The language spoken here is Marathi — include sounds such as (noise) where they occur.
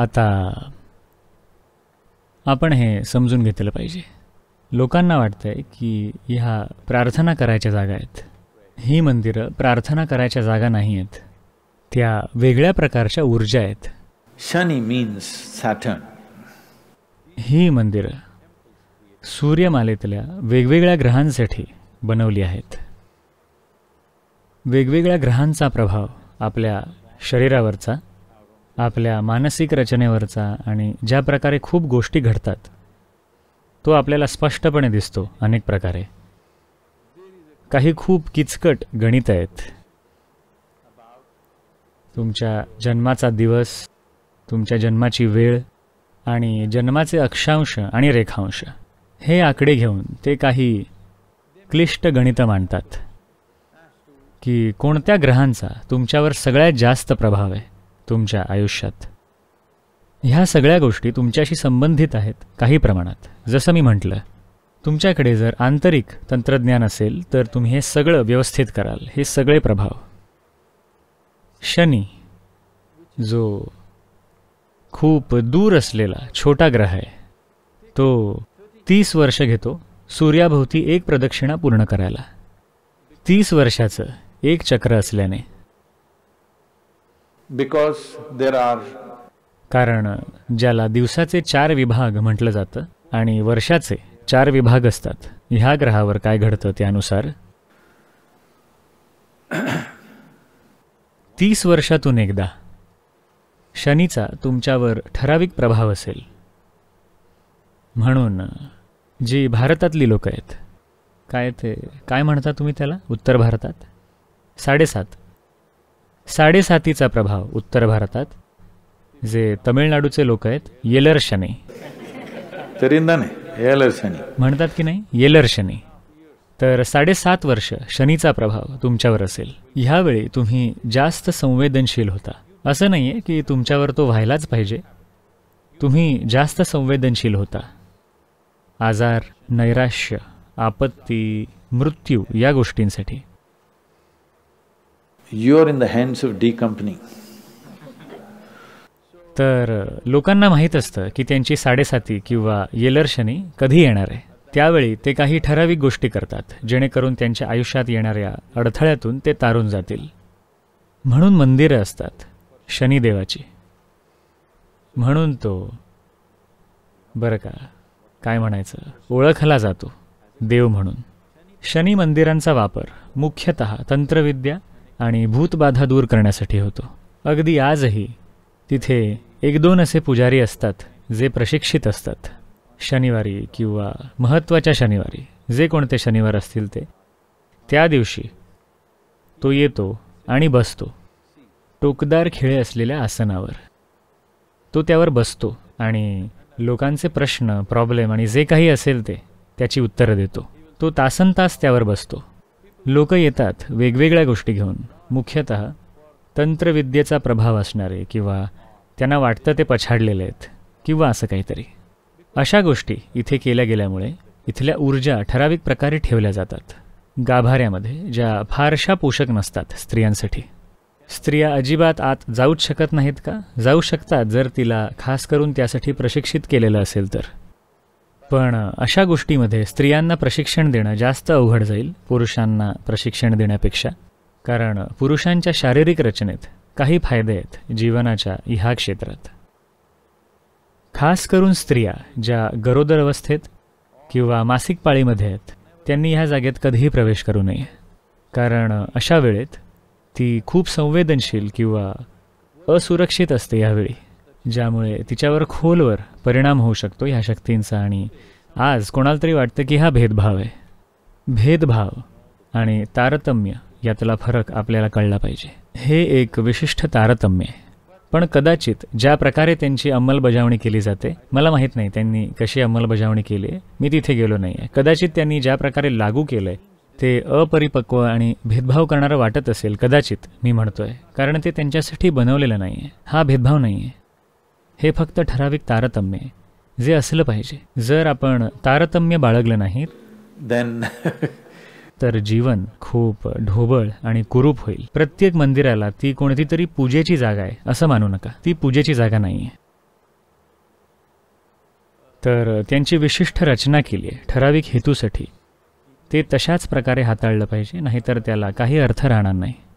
आता आपण हे समजून घेतलं पाहिजे लोकांना वाटतंय की ह्या प्रार्थना करायच्या जागा आहेत ही मंदिरं प्रार्थना करायच्या जागा नाही आहेत त्या वेगळ्या प्रकारच्या ऊर्जा आहेत शनी मीन्स सॅटर्न ही मंदिरं सूर्यमालेतल्या वेगवेगळ्या ग्रहांसाठी बनवली आहेत वेगवेगळ्या ग्रहांचा प्रभाव आपल्या शरीरावरचा आपल्या मानसिक रचनेवरचा आणि ज्या प्रकारे खूप गोष्टी घडतात तो आपल्याला स्पष्टपणे दिसतो अनेक प्रकारे काही खूप किचकट गणित आहेत तुमच्या जन्माचा दिवस तुमच्या जन्माची वेळ आणि जन्माचे अक्षांश आणि रेखांश हे आकडे घेऊन ते काही क्लिष्ट गणितं मांडतात की कोणत्या ग्रहांचा तुमच्यावर सगळ्यात जास्त प्रभाव आहे तुमच्या आयुष्यात ह्या सगळ्या गोष्टी तुमच्याशी संबंधित आहेत काही प्रमाणात जसं मी म्हटलं तुमच्याकडे जर आंतरिक तंत्रज्ञान असेल तर तुम्ही हे सगळं व्यवस्थित कराल हे सगळे प्रभाव शनी जो खूप दूर असलेला छोटा ग्रह आहे तो तीस वर्ष घेतो सूर्याभोवती एक प्रदक्षिणा पूर्ण करायला तीस वर्षाचं एक चक्र असल्याने बिकॉज देर आर कारण ज्याला दिवसाचे चार विभाग म्हटलं जातं आणि वर्षाचे चार विभाग असतात ह्या ग्रहावर काय घडतं त्यानुसार (clears throat) तीस वर्षातून एकदा शनीचा तुमच्यावर ठराविक प्रभाव असेल म्हणून जी भारतातली लोक आहेत काय ते काय म्हणता तुम्ही त्याला उत्तर भारतात साडेसात साडेसातीचा प्रभाव उत्तर भारतात जे तमिळनाडूचे लोक आहेत येलर शनी तरिंदा नाही येलर शनी म्हणतात की नाही येलर शनी तर साडेसात वर्ष शनीचा प्रभाव तुमच्यावर असेल ह्यावेळी तुम्ही जास्त संवेदनशील होता असं नाही आहे की तुमच्यावर तो व्हायलाच पाहिजे तुम्ही जास्त संवेदनशील होता आजार नैराश्य आपत्ती मृत्यू या गोष्टींसाठी you're in the hands D company तर लोकांना माहीत असतं की त्यांची साडेसाती किंवा येलर शनी कधी येणार आहे त्यावेळी ते काही ठराविक गोष्टी करतात जेणेकरून त्यांच्या आयुष्यात येणाऱ्या अडथळ्यातून ते तारून जातील म्हणून मंदिरं असतात शनिदेवाची म्हणून तो बरं का काय म्हणायचं ओळखला जातो देव म्हणून शनी मंदिरांचा वापर मुख्यतः तंत्रविद्या आणि भूतबाधा दूर करण्यासाठी होतो अगदी आजही तिथे एक दोन असे पुजारी असतात जे प्रशिक्षित असतात शनिवारी किंवा महत्त्वाच्या शनिवारी जे कोणते शनिवार असतील ते त्या दिवशी तो येतो आणि बसतो टोकदार खेळे असलेल्या आसनावर तो त्यावर बसतो आणि लोकांचे प्रश्न प्रॉब्लेम आणि जे काही असेल ते त्याची उत्तरं देतो तो तासन तास त्यावर बसतो लोक येतात वेगवेगळ्या गोष्टी घेऊन मुख्यतः तंत्रविद्येचा प्रभाव असणारे किंवा त्यांना वाटतं ते पछाडलेले आहेत किंवा असं काहीतरी अशा गोष्टी इथे केल्या गेल्यामुळे इथल्या ऊर्जा ठराविक प्रकारे ठेवल्या जातात गाभाऱ्यामध्ये ज्या फारशा पोषक नसतात स्त्रियांसाठी स्त्रिया अजिबात आत जाऊच शकत नाहीत का जाऊ शकतात जर तिला खास करून त्यासाठी प्रशिक्षित केलेलं असेल तर पण अशा गोष्टीमध्ये स्त्रियांना प्रशिक्षण देणं जास्त अवघड जाईल पुरुषांना प्रशिक्षण देण्यापेक्षा कारण पुरुषांच्या शारीरिक रचनेत काही फायदे आहेत जीवनाच्या ह्या क्षेत्रात खास करून स्त्रिया ज्या गरोदर अवस्थेत किंवा मासिक पाळीमध्ये आहेत त्यांनी ह्या जागेत कधीही प्रवेश करू नये कारण अशा वेळेत ती खूप संवेदनशील किंवा असुरक्षित असते यावेळी ज्यामुळे तिच्यावर खोलवर परिणाम होऊ शकतो ह्या शक्तींचा आणि आज कोणाला तरी वाटतं की हा भेदभाव आहे भेदभाव आणि तारतम्य यातला फरक आपल्याला कळला पाहिजे हे एक विशिष्ट तारतम्य आहे पण कदाचित ज्या प्रकारे त्यांची अंमलबजावणी केली जाते मला माहीत नाही त्यांनी कशी अंमलबजावणी केली आहे मी तिथे गेलो नाही आहे कदाचित त्यांनी ज्या प्रकारे लागू केलं आहे ते अपरिपक्व आणि भेदभाव करणारं वाटत असेल कदाचित मी म्हणतोय कारण ते त्यांच्यासाठी बनवलेलं नाही आहे हा भेदभाव नाही आहे हे फक्त ठराविक तारतम्य आहे जे असलं पाहिजे जर आपण तारतम्य बाळगलं नाही देन (laughs) तर जीवन खूप ढोबळ आणि कुरूप होईल प्रत्येक मंदिराला ती कोणती तरी पूजेची जागा आहे असं मानू नका ती पूजेची जागा नाही आहे तर त्यांची विशिष्ट रचना केली आहे ठराविक हेतूसाठी ते तशाच प्रकारे हाताळलं पाहिजे नाहीतर त्याला काही अर्थ राहणार नाही